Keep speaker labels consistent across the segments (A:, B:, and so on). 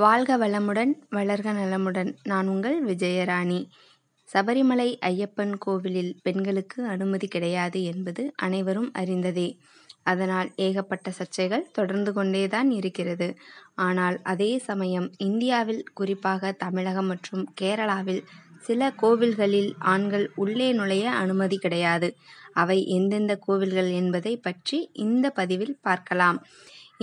A: வாழ்க வளமுடன் வளர்க நலமுடன் நான் உங்கள் விஜயராணி சபரிமலை ஐயப்பன் கோவிலில் பெண்களுக்கு அனுமதி கிடையாது என்பது அனைவரும் அறிந்ததே அதனால் ஏகப்பட்ட சர்ச்சைகள் தொடர்ந்து கொண்டேதான் இருக்கிறது ஆனால் அதே சமயம் இந்தியாவில் குறிப்பாக தமிழகம் மற்றும் கேரளாவில் சில கோவில்களில் ஆண்கள் உள்ளே நுழைய அனுமதி கிடையாது அவை எந்தெந்த கோவில்கள் என்பதை பற்றி இந்த பதிவில் பார்க்கலாம்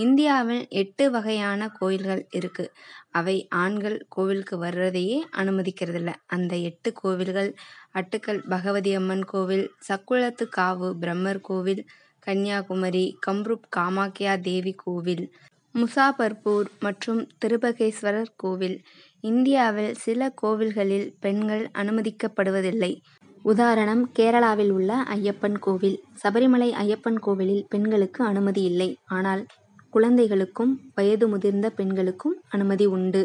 A: இந்தியாவில் எட்டு வகையான கோயில்கள் இருக்குது அவை ஆண்கள் கோவிலுக்கு வர்றதையே அனுமதிக்கிறதில்ல அந்த எட்டு கோவில்கள் அட்டுக்கல் பகவதி அம்மன் கோவில் சக்குளத்து காவு பிரம்மர் கோவில் கன்னியாகுமரி கம்ரூப் காமாக்கியா தேவி கோவில் முசாபர்பூர் மற்றும் திருபகேஸ்வரர் கோவில் இந்தியாவில் சில கோவில்களில் பெண்கள் அனுமதிக்கப்படுவதில்லை உதாரணம் கேரளாவில் உள்ள ஐயப்பன் கோவில் சபரிமலை ஐயப்பன் கோவிலில் பெண்களுக்கு அனுமதி இல்லை ஆனால் குழந்தைகளுக்கும் வயது முதிர்ந்த பெண்களுக்கும் அனுமதி உண்டு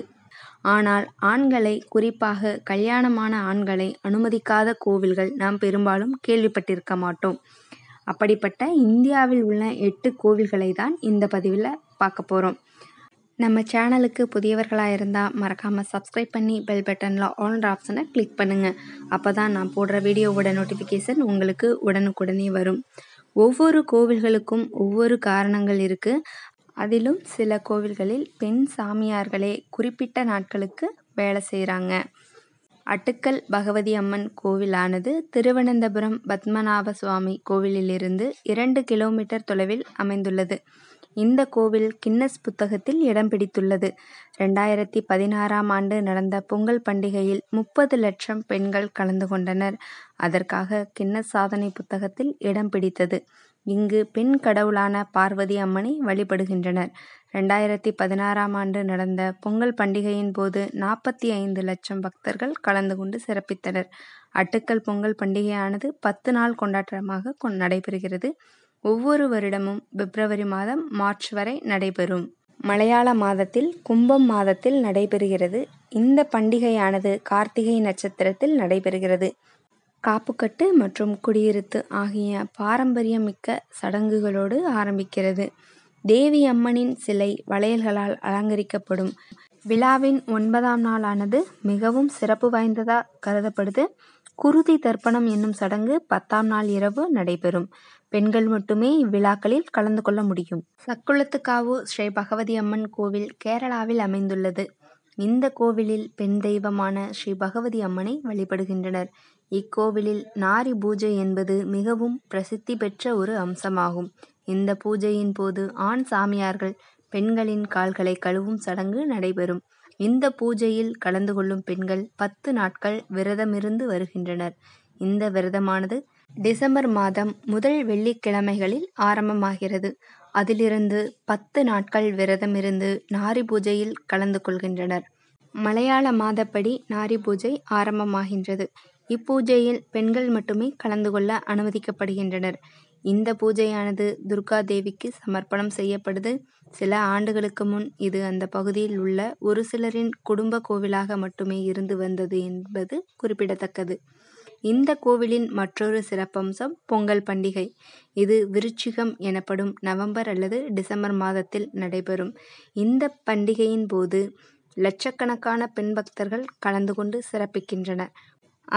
A: ஆனால் ஆண்களை குறிப்பாக கல்யாணமான ஆண்களை அனுமதிக்காத கோவில்கள் நாம் பெரும்பாலும் கேள்விப்பட்டிருக்க மாட்டோம் அப்படிப்பட்ட இந்தியாவில் உள்ள எட்டு கோவில்களை தான் இந்த பதிவில் பார்க்க போகிறோம் நம்ம சேனலுக்கு புதியவர்களாக இருந்தால் மறக்காமல் சப்ஸ்கிரைப் பண்ணி பெல் பட்டனில் ஆன்ற ஆப்ஷனை கிளிக் பண்ணுங்கள் அப்போ தான் நான் போடுற வீடியோவோட நோட்டிஃபிகேஷன் உங்களுக்கு உடனுக்குடனே வரும் ஒவ்வொரு கோவில்களுக்கும் ஒவ்வொரு காரணங்கள் இருக்குது அதிலும் சில கோவில்களில் பெண் சாமியார்களே குறிப்பிட்ட நாட்களுக்கு வேலை செய்கிறாங்க அட்டுக்கல் பகவதி அம்மன் கோவிலானது திருவனந்தபுரம் பத்மநாப சுவாமி கோவிலிலிருந்து இரண்டு கிலோமீட்டர் தொலைவில் அமைந்துள்ளது இந்த கோவில் கின்னஸ் புத்தகத்தில் இடம் பிடித்துள்ளது ரெண்டாயிரத்தி பதினாறாம் ஆண்டு நடந்த பொங்கல் பண்டிகையில் முப்பது லட்சம் பெண்கள் கலந்து கொண்டனர் அதற்காக கின்னஸ் சாதனை புத்தகத்தில் இடம் பிடித்தது இங்கு பெண் கடவுளான பார்வதி அம்மனை வழிபடுகின்றனர் ரெண்டாயிரத்தி பதினாறாம் ஆண்டு நடந்த பொங்கல் பண்டிகையின் போது நாற்பத்தி ஐந்து லட்சம் பக்தர்கள் கலந்து கொண்டு சிறப்பித்தனர் அட்டுக்கல் பொங்கல் பண்டிகையானது பத்து நாள் கொண்டாட்டமாக நடைபெறுகிறது ஒவ்வொரு வருடமும் பிப்ரவரி மாதம் மார்ச் வரை நடைபெறும் மலையாள மாதத்தில் கும்பம் மாதத்தில் நடைபெறுகிறது இந்த பண்டிகையானது கார்த்திகை நட்சத்திரத்தில் நடைபெறுகிறது காப்புக்கட்டு மற்றும் குடியிருத்து ஆகிய பாரம்பரியமிக்க சடங்குகளோடு ஆரம்பிக்கிறது. தேவி அம்மனின் சிலை வளையல்களால் அலங்கரிக்கப்படும். விழாவின் ஒன்பதாம் நாளானது மிகவும் சிறப்பு வாய்ந்ததாக கருதப்படுது. குருதி தர்ப்பணம் என்னும் சடங்கு பத்தாம் நாள் இரவு நடைபெறும். பெண்கள் மட்டுமே இவ்விழாக்களில் கலந்து கொள்ள முடியும். சக்குளத்துக்காவு ஸ்ரீ பகவதி அம்மன் கோவில் கேரளாவில் அமைந்துள்ளது. இந்த கோவிலில் பெண் தெய்வமான ஸ்ரீ பகவதி அம்மனை வழிபடுகின்றனர். இக்கோவிலில் நாரி பூஜை என்பது மிகவும் பிரசித்தி பெற்ற ஒரு அம்சமாகும். இந்த பூஜையின் போது ஆண் சாமியார்கள் பெண்களின் கால்களை கழுவும் சடங்கு நடைபெறும். இந்த பூஜையில் கலந்து கொள்ளும் பெண்கள் பத்து நாட்கள் விரதமிருந்து வருகின்றனர். இந்த விரதமானது டிசம்பர் மாதம் முதல் வெள்ளிக்கிழமைகளில் ஆரம்பமாகிறது. அதிலிருந்து பத்து நாட்கள் விரதமிருந்து நாரி பூஜையில் கலந்து கொள்கின்றனர். மலையாள மாதப்படி நாரி பூஜை ஆரம்பமாகின்றது. இப்பூஜையில் பெண்கள் மட்டுமே கலந்து கொள்ள அனுமதிக்கப்படுகின்றனர் இந்த பூஜையானது துர்கா தேவிக்கு சமர்ப்பணம் செய்யப்படுது சில ஆண்டுகளுக்கு முன் இது அந்த பகுதியில் உள்ள ஒரு சிலரின் குடும்ப கோவிலாக மட்டுமே இருந்து வந்தது என்பது குறிப்பிடத்தக்கது இந்த கோவிலின் மற்றொரு சிறப்பம்சம் பொங்கல் பண்டிகை இது விருச்சிகம் எனப்படும் நவம்பர் அல்லது டிசம்பர் மாதத்தில் நடைபெறும் இந்த பண்டிகையின் போது லட்சக்கணக்கான பெண் பக்தர்கள் கலந்து கொண்டு சிறப்பிக்கின்றனர்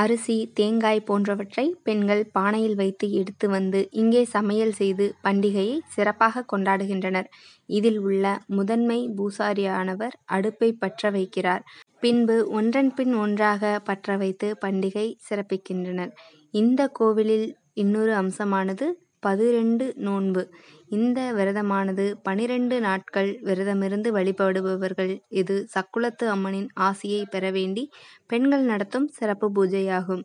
A: அரிசி தேங்காய் போன்றவற்றை பெண்கள் பானையில் வைத்து எடுத்து வந்து இங்கே சமையல் செய்து பண்டிகையை சிறப்பாக கொண்டாடுகின்றனர் இதில் உள்ள முதன்மை பூசாரியானவர் அடுப்பை பற்ற வைக்கிறார் பின்பு ஒன்றன் பின் ஒன்றாக பற்ற வைத்து பண்டிகை சிறப்பிக்கின்றனர் இந்த கோவிலில் இன்னொரு அம்சமானது பதிரெண்டு நோன்பு இந்த விரதமானது பனிரெண்டு நாட்கள் விரதமிருந்து வழிபடுபவர்கள் இது சக்குளத்து அம்மனின் ஆசியை பெற வேண்டி பெண்கள் நடத்தும் சிறப்பு பூஜையாகும்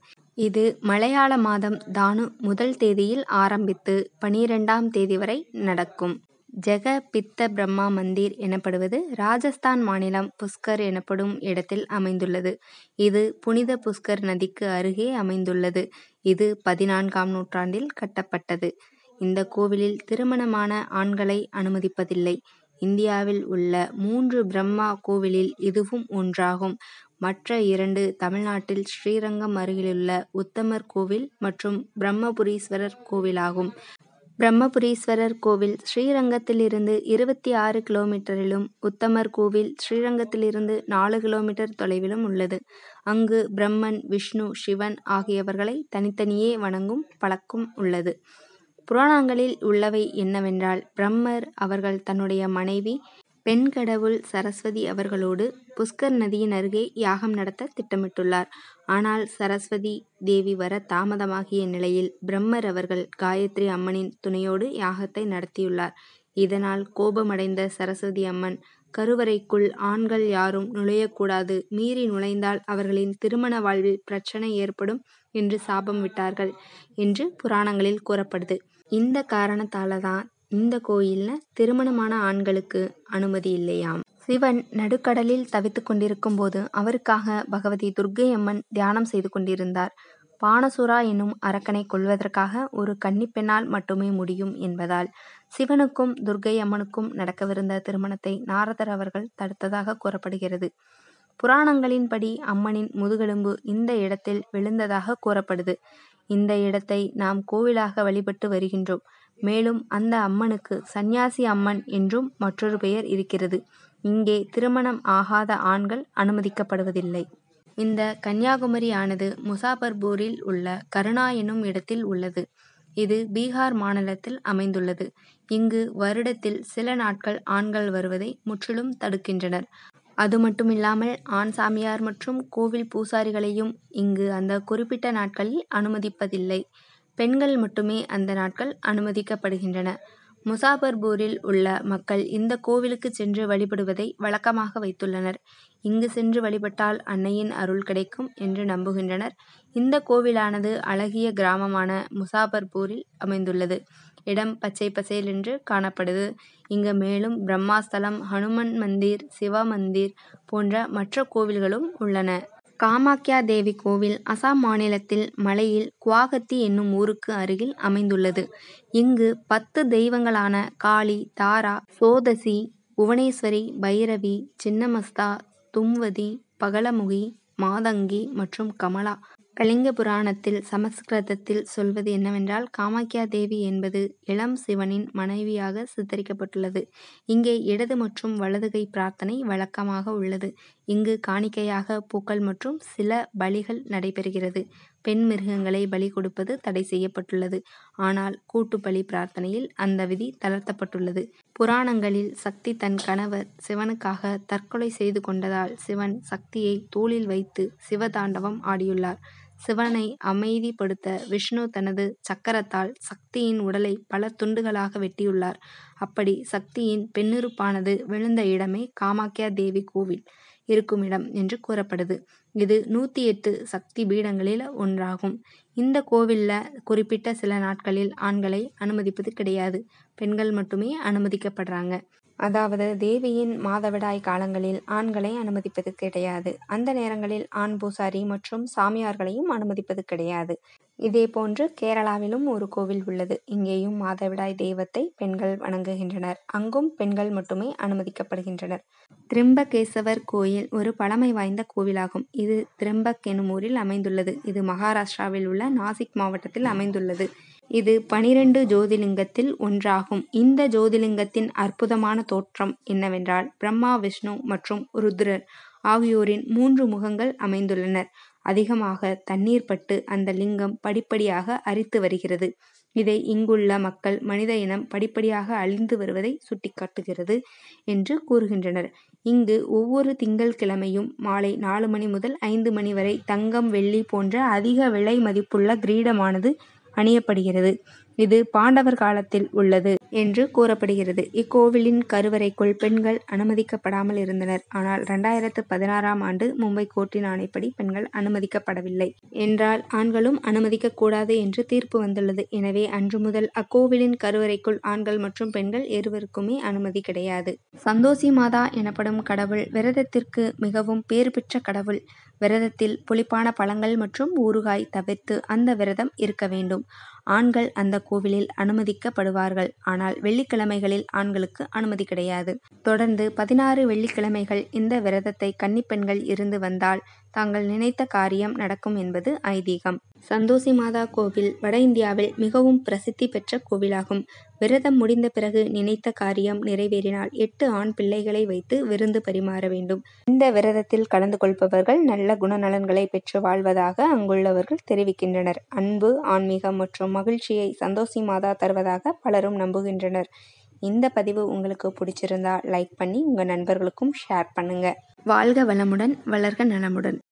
A: இது மலையாள மாதம் தானு முதல் தேதியில் ஆரம்பித்து பனிரெண்டாம் தேதி வரை நடக்கும் ஜெக பித்த பிரம்மா மந்திர் எனப்படுவது ராஜஸ்தான் மாநிலம் புஷ்கர் எனப்படும் இடத்தில் அமைந்துள்ளது இது புனித புஷ்கர் நதிக்கு அருகே அமைந்துள்ளது இது பதினான்காம் நூற்றாண்டில் கட்டப்பட்டது. இந்த கோவிலில் திருமணமான ஆண்களை அனுமதிப்பதில்லை. இந்தியாவில் உள்ள மூன்று பிரம்மா கோவிலில் இதுவும் ஒன்றாகும். மற்ற இரண்டு தமிழ்நாட்டில் ஸ்ரீரங்கம் அருகிலுள்ள உத்தமர் கோவில் மற்றும் பிரம்மபுரீஸ்வரர் கோவிலாகும். பிரம்மபுரீஸ்வரர் கோவில் ஸ்ரீரங்கத்திலிருந்து இருபத்தி ஆறு கிலோமீட்டரிலும் உத்தமர் கோவில் ஸ்ரீரங்கத்திலிருந்து நாலு கிலோமீட்டர் தொலைவிலும் உள்ளது. அங்கு பிரம்மன் விஷ்ணு சிவன் ஆகியவர்களை தனித்தனியே வணங்கும் பழக்கம் உள்ளது புராணங்களில் உள்ளவை என்னவென்றால் பிரம்மர் அவர்கள் தன்னுடைய மனைவி பெண் கடவுள் சரஸ்வதி அவர்களோடு புஷ்கர் நதியின் அருகே யாகம் நடத்த திட்டமிட்டுள்ளார் ஆனால் சரஸ்வதி தேவி வர தாமதமாகிய நிலையில் பிரம்மர் அவர்கள் காயத்ரி அம்மனின் துணையோடு யாகத்தை நடத்தியுள்ளார் இதனால் கோபமடைந்த சரஸ்வதி அம்மன் கருவறைக்குள் ஆண்கள் யாரும் நுழையக்கூடாது மீறி நுழைந்தால் அவர்களின் திருமண வாழ்வில் பிரச்சனை ஏற்படும் என்று சாபம் விட்டார்கள் என்று புராணங்களில் கூறப்படுது இந்த காரணத்தால தான் இந்த கோயில்ல திருமணமான ஆண்களுக்கு அனுமதி இல்லையாம் சிவன் நடுக்கடலில் தவித்துக் கொண்டிருக்கும் போது அவருக்காக பகவதி துர்க்கை அம்மன் தியானம் செய்து கொண்டிருந்தார் பானசுரா என்னும் அரக்கனை கொள்வதற்காக ஒரு கன்னிப்பெண்ணால் மட்டுமே முடியும் என்பதால் சிவனுக்கும் துர்கை அம்மனுக்கும் நடக்கவிருந்த திருமணத்தை நாரதர் அவர்கள் தடுத்ததாக கூறப்படுகிறது புராணங்களின்படி அம்மனின் முதுகெலும்பு இந்த இடத்தில் விழுந்ததாக கூறப்படுது இந்த இடத்தை நாம் கோவிலாக வழிபட்டு வருகின்றோம் மேலும் அந்த அம்மனுக்கு சந்நியாசி அம்மன் என்றும் மற்றொரு பெயர் இருக்கிறது இங்கே திருமணம் ஆகாத ஆண்கள் அனுமதிக்கப்படுவதில்லை இந்த கன்னியாகுமரி ஆனது முசாபர்பூரில் உள்ள கருணா என்னும் இடத்தில் உள்ளது. இது பீகார் மாநிலத்தில் அமைந்துள்ளது. இங்கு வருடத்தில் சில நாட்கள் ஆண்கள் வருவதை முற்றிலும் தடுக்கின்றனர். அது மட்டுமில்லாமல் ஆண் சாமியார் மற்றும் கோவில் பூசாரிகளையும் இங்கு அந்த குறிப்பிட்ட நாட்களில் அனுமதிப்பதில்லை. பெண்கள் மட்டுமே அந்த நாட்கள் அனுமதிக்கப்படுகின்றன. முசாபர்பூரில் உள்ள மக்கள் இந்த கோவிலுக்கு சென்று வழிபடுவதை வழக்கமாக வைத்துள்ளனர். இங்கு சென்று வழிபட்டால் அன்னையின் அருள் கிடைக்கும் என்று நம்புகின்றனர். இந்த கோவிலானது அழகிய கிராமமான முசாபர்பூரில் அமைந்துள்ளது. இடம் பச்சை என்று காணப்படுது. இங்கு மேலும் பிரம்மாஸ்தலம் ஹனுமன் மந்திர், சிவ மந்திர் போன்ற மற்ற கோவில்களும் உள்ளன. காமாக்கியா தேவி கோவில் அசாம் மாநிலத்தில் மலையில் குவாகத்தி என்னும் ஊருக்கு அருகில் அமைந்துள்ளது இங்கு பத்து தெய்வங்களான காளி தாரா சோதசி புவனேஸ்வரி பைரவி சின்னமஸ்தா தும்வதி பகலமுகி மாதங்கி மற்றும் கமலா கலிங்க புராணத்தில் சமஸ்கிருதத்தில் சொல்வது என்னவென்றால் காமாக்கியா தேவி என்பது இளம் சிவனின் மனைவியாக சித்தரிக்கப்பட்டுள்ளது இங்கே இடது மற்றும் வலதுகை பிரார்த்தனை வழக்கமாக உள்ளது இங்கு காணிக்கையாக பூக்கள் மற்றும் சில பலிகள் நடைபெறுகிறது பெண் மிருகங்களை பலி கொடுப்பது தடை செய்யப்பட்டுள்ளது ஆனால் கூட்டு பலி பிரார்த்தனையில் அந்த விதி தளர்த்தப்பட்டுள்ளது புராணங்களில் சக்தி தன் கணவர் சிவனுக்காக தற்கொலை செய்து கொண்டதால் சிவன் சக்தியை தூளில் வைத்து சிவதாண்டவம் ஆடியுள்ளார் சிவனை அமைதிப்படுத்த விஷ்ணு தனது சக்கரத்தால் சக்தியின் உடலை பல துண்டுகளாக வெட்டியுள்ளார். அப்படி சக்தியின் பெண்ணுறுப்பானது விழுந்த இடமே காமாக்யா தேவி கோவில் இருக்கும் இடம் என்று கூறப்படுது. இது நூத்தி எட்டு சக்தி பீடங்களில் ஒன்றாகும். இந்த கோவில்ல குறிப்பிட்ட சில நாட்களில் ஆண்களை அனுமதிப்பது கிடையாது. பெண்கள் மட்டுமே அனுமதிக்கப்படுறாங்க. அதாவது தேவியின் மாதவிடாய் காலங்களில் ஆண்களை அனுமதிப்பது கிடையாது அந்த நேரங்களில் ஆண் பூசாரி மற்றும் சாமியார்களையும் அனுமதிப்பது கிடையாது இதே போன்று கேரளாவிலும் ஒரு கோவில் உள்ளது இங்கேயும் மாதவிடாய் தெய்வத்தை பெண்கள் வணங்குகின்றனர் அங்கும் பெண்கள் மட்டுமே அனுமதிக்கப்படுகின்றனர் திரும்பகேசவர் கோயில் ஒரு பழமை வாய்ந்த கோவிலாகும் இது திரும்பக் எனும் ஊரில் அமைந்துள்ளது இது மகாராஷ்டிராவில் உள்ள நாசிக் மாவட்டத்தில் அமைந்துள்ளது இது பனிரெண்டு ஜோதிலிங்கத்தில் ஒன்றாகும் இந்த ஜோதிலிங்கத்தின் அற்புதமான தோற்றம் என்னவென்றால் பிரம்மா விஷ்ணு மற்றும் ருத்ரர் ஆகியோரின் மூன்று முகங்கள் அமைந்துள்ளனர் அதிகமாக தண்ணீர் பட்டு அந்த லிங்கம் படிப்படியாக அரித்து வருகிறது இதை இங்குள்ள மக்கள் மனித இனம் படிப்படியாக அழிந்து வருவதை சுட்டிக்காட்டுகிறது என்று கூறுகின்றனர் இங்கு ஒவ்வொரு திங்கள் கிழமையும் மாலை நாலு மணி முதல் ஐந்து மணி வரை தங்கம் வெள்ளி போன்ற அதிக விலை மதிப்புள்ள கிரீடமானது அணியப்படுகிறது இது பாண்டவர் காலத்தில் உள்ளது என்று கூறப்படுகிறது இக்கோவிலின் கருவறைக்குள் பெண்கள் அனுமதிக்கப்படாமல் இருந்தனர் ஆனால் இரண்டாயிரத்து பதினாறாம் ஆண்டு மும்பை கோர்ட்டின் ஆணைப்படி பெண்கள் அனுமதிக்கப்படவில்லை என்றால் ஆண்களும் அனுமதிக்கக்கூடாது என்று தீர்ப்பு வந்துள்ளது எனவே அன்று முதல் அக்கோவிலின் கருவறைக்குள் ஆண்கள் மற்றும் பெண்கள் இருவருக்குமே அனுமதி கிடையாது சந்தோஷி மாதா எனப்படும் கடவுள் விரதத்திற்கு மிகவும் பேர் பெற்ற கடவுள் விரதத்தில் புளிப்பான பழங்கள் மற்றும் ஊறுகாய் தவிர்த்து அந்த விரதம் இருக்க வேண்டும் ஆண்கள் அந்த கோவிலில் அனுமதிக்கப்படுவார்கள் ஆனால் வெள்ளிக்கிழமைகளில் ஆண்களுக்கு அனுமதி கிடையாது தொடர்ந்து பதினாறு வெள்ளிக்கிழமைகள் இந்த விரதத்தை கன்னிப்பெண்கள் இருந்து வந்தால் தாங்கள் நினைத்த காரியம் நடக்கும் என்பது ஐதீகம் சந்தோஷி மாதா கோவில் வட இந்தியாவில் மிகவும் பிரசித்தி பெற்ற கோவிலாகும் விரதம் முடிந்த பிறகு நினைத்த காரியம் நிறைவேறினால் எட்டு ஆண் பிள்ளைகளை வைத்து விருந்து பரிமாற வேண்டும் இந்த விரதத்தில் கலந்து கொள்பவர்கள் நல்ல குணநலன்களை பெற்று வாழ்வதாக அங்குள்ளவர்கள் தெரிவிக்கின்றனர் அன்பு ஆன்மீகம் மற்றும் மகிழ்ச்சியை சந்தோஷி மாதா தருவதாக பலரும் நம்புகின்றனர் இந்த பதிவு உங்களுக்கு பிடிச்சிருந்தா லைக் பண்ணி உங்கள் நண்பர்களுக்கும் ஷேர் பண்ணுங்கள் வாழ்க வளமுடன் வளர்க நலமுடன்